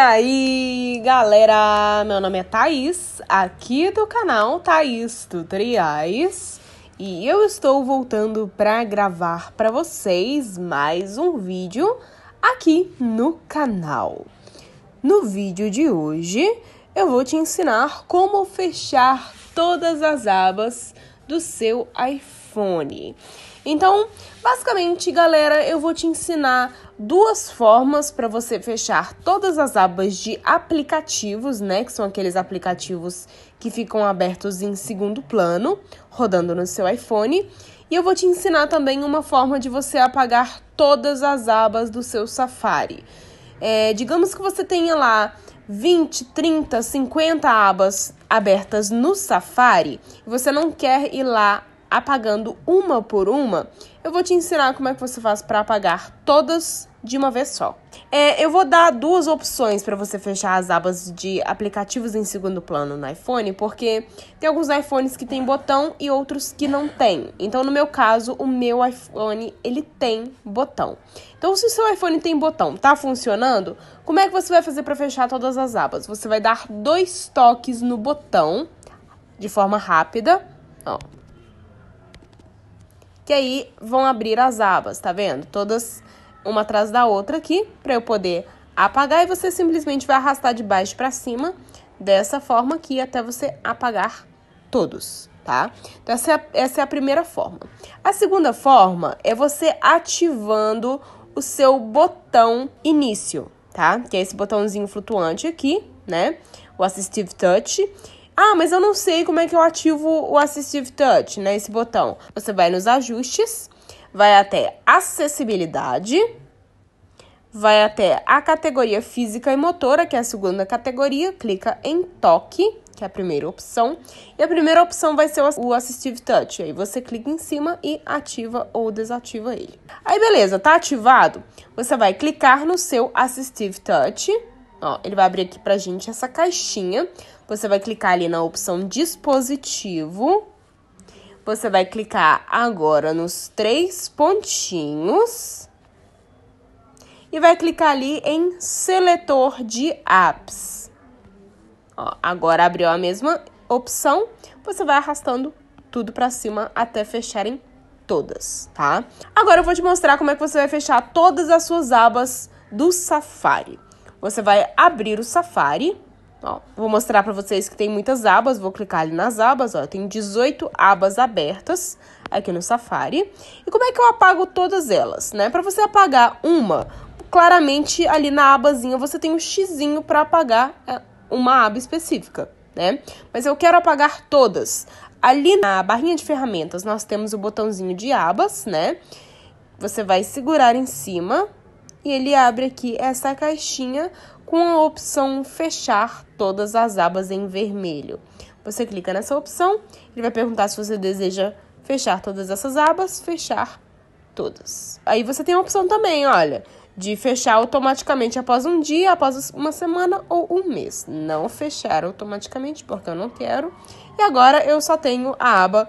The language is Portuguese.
aí, galera? Meu nome é Thaís, aqui do canal Thaís Tutoriais, e eu estou voltando para gravar para vocês mais um vídeo aqui no canal. No vídeo de hoje, eu vou te ensinar como fechar todas as abas do seu iPhone. Então, basicamente, galera, eu vou te ensinar duas formas para você fechar todas as abas de aplicativos, né, que são aqueles aplicativos que ficam abertos em segundo plano, rodando no seu iPhone, e eu vou te ensinar também uma forma de você apagar todas as abas do seu Safari. É, digamos que você tenha lá 20, 30, 50 abas abertas no Safari, você não quer ir lá apagando uma por uma, eu vou te ensinar como é que você faz para apagar todas de uma vez só. É, eu vou dar duas opções para você fechar as abas de aplicativos em segundo plano no iPhone, porque tem alguns iPhones que tem botão e outros que não tem. Então, no meu caso, o meu iPhone ele tem botão. Então, se o seu iPhone tem botão, tá funcionando? Como é que você vai fazer para fechar todas as abas? Você vai dar dois toques no botão de forma rápida, ó. Que aí vão abrir as abas, tá vendo? Todas uma atrás da outra aqui, para eu poder apagar, e você simplesmente vai arrastar de baixo para cima, dessa forma aqui, até você apagar todos, tá? Então, essa é, a, essa é a primeira forma. A segunda forma é você ativando o seu botão início, tá? Que é esse botãozinho flutuante aqui, né? O Assistive Touch. Ah, mas eu não sei como é que eu ativo o Assistive Touch, né? Esse botão. Você vai nos ajustes vai até acessibilidade, vai até a categoria física e motora, que é a segunda categoria, clica em toque, que é a primeira opção, e a primeira opção vai ser o Assistive Touch. Aí você clica em cima e ativa ou desativa ele. Aí beleza, tá ativado? Você vai clicar no seu Assistive Touch. Ó, ele vai abrir aqui pra gente essa caixinha. Você vai clicar ali na opção dispositivo. Você vai clicar agora nos três pontinhos e vai clicar ali em seletor de apps. Ó, agora abriu a mesma opção, você vai arrastando tudo para cima até fecharem todas, tá? Agora eu vou te mostrar como é que você vai fechar todas as suas abas do Safari. Você vai abrir o Safari Ó, vou mostrar para vocês que tem muitas abas, vou clicar ali nas abas, ó, tem 18 abas abertas aqui no Safari. E como é que eu apago todas elas, né? Para você apagar uma, claramente ali na abazinha você tem um xizinho para apagar é, uma aba específica, né? Mas eu quero apagar todas. Ali na barrinha de ferramentas nós temos o botãozinho de abas, né? Você vai segurar em cima e ele abre aqui essa caixinha com a opção fechar todas as abas em vermelho. Você clica nessa opção, ele vai perguntar se você deseja fechar todas essas abas, fechar todas. Aí você tem a opção também, olha, de fechar automaticamente após um dia, após uma semana ou um mês. Não fechar automaticamente, porque eu não quero. E agora eu só tenho a aba